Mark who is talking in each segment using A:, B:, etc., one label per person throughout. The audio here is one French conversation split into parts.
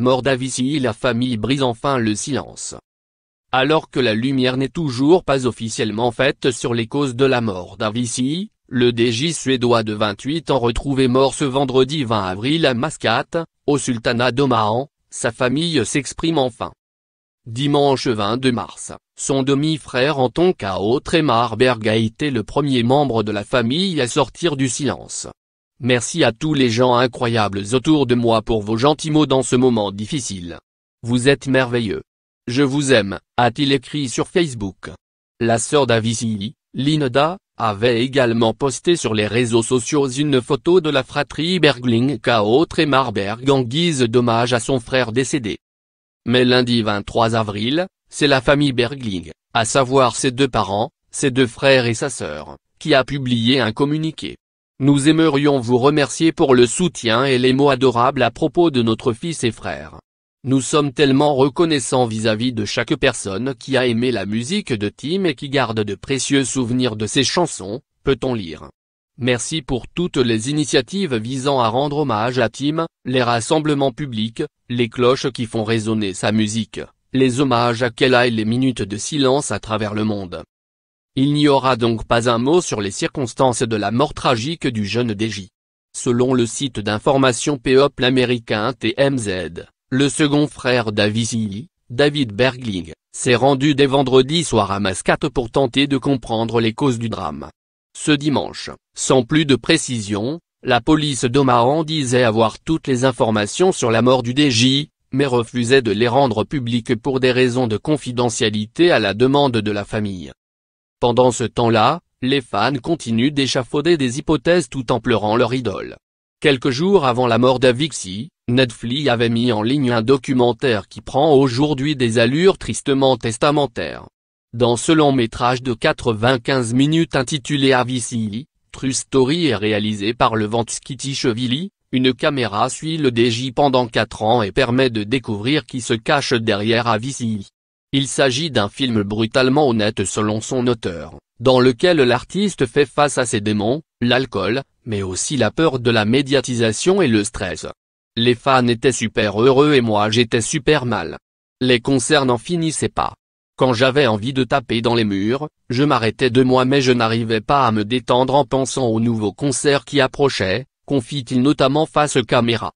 A: Mort et la famille brise enfin le silence. Alors que la lumière n'est toujours pas officiellement faite sur les causes de la mort d'Avici, le DJ suédois de 28 ans retrouvé mort ce vendredi 20 avril à Mascate, au sultanat d'Omahan, sa famille s'exprime enfin. Dimanche 22 mars, son demi-frère Anton K.O. a été le premier membre de la famille à sortir du silence, Merci à tous les gens incroyables autour de moi pour vos gentils mots dans ce moment difficile. Vous êtes merveilleux. Je vous aime, a-t-il écrit sur Facebook. La sœur d'Avicii, Linda, avait également posté sur les réseaux sociaux une photo de la fratrie Bergling et Marberg en guise d'hommage à son frère décédé. Mais lundi 23 avril, c'est la famille Bergling, à savoir ses deux parents, ses deux frères et sa sœur, qui a publié un communiqué. Nous aimerions vous remercier pour le soutien et les mots adorables à propos de notre fils et frère. Nous sommes tellement reconnaissants vis-à-vis de chaque personne qui a aimé la musique de Tim et qui garde de précieux souvenirs de ses chansons, peut-on lire. Merci pour toutes les initiatives visant à rendre hommage à Tim, les rassemblements publics, les cloches qui font résonner sa musique, les hommages à qu'elle et les minutes de silence à travers le monde. Il n'y aura donc pas un mot sur les circonstances de la mort tragique du jeune DJ. Selon le site d'information P.O.P. américain TMZ, le second frère d'Avicii, David Bergling, s'est rendu dès vendredi soir à Mascate pour tenter de comprendre les causes du drame. Ce dimanche, sans plus de précision, la police d'Omahan disait avoir toutes les informations sur la mort du DJ, mais refusait de les rendre publiques pour des raisons de confidentialité à la demande de la famille. Pendant ce temps-là, les fans continuent d'échafauder des hypothèses tout en pleurant leur idole. Quelques jours avant la mort d'Avixie, Netflix avait mis en ligne un documentaire qui prend aujourd'hui des allures tristement testamentaires. Dans ce long métrage de 95 minutes intitulé Avicii, True Story est réalisé par Levant Chevili, une caméra suit le DJ pendant 4 ans et permet de découvrir qui se cache derrière Avicii. Il s'agit d'un film brutalement honnête selon son auteur, dans lequel l'artiste fait face à ses démons, l'alcool, mais aussi la peur de la médiatisation et le stress. Les fans étaient super heureux et moi j'étais super mal. Les concerts n'en finissaient pas. Quand j'avais envie de taper dans les murs, je m'arrêtais de moi mais je n'arrivais pas à me détendre en pensant aux nouveaux concerts qui approchaient, confie-t-il notamment face caméra.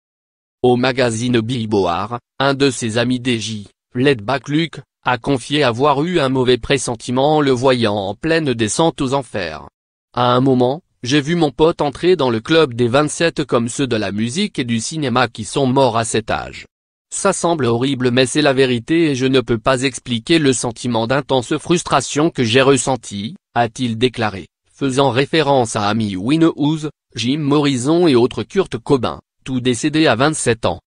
A: Au magazine Billboard, un de ses amis DJ, Led Luke, a confié avoir eu un mauvais pressentiment en le voyant en pleine descente aux enfers. À un moment, j'ai vu mon pote entrer dans le club des 27 comme ceux de la musique et du cinéma qui sont morts à cet âge. Ça semble horrible mais c'est la vérité et je ne peux pas expliquer le sentiment d'intense frustration que j'ai ressenti, a-t-il déclaré, faisant référence à Amy Winehouse, Jim Morrison et autres Kurt Cobain, tous décédés à 27 ans.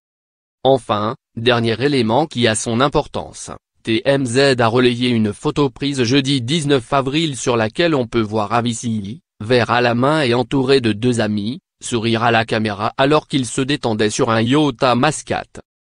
A: Enfin, dernier élément qui a son importance. TMZ a relayé une photo prise jeudi 19 avril sur laquelle on peut voir Avicii, vert à la main et entouré de deux amis, sourire à la caméra alors qu'il se détendait sur un yacht Mascate.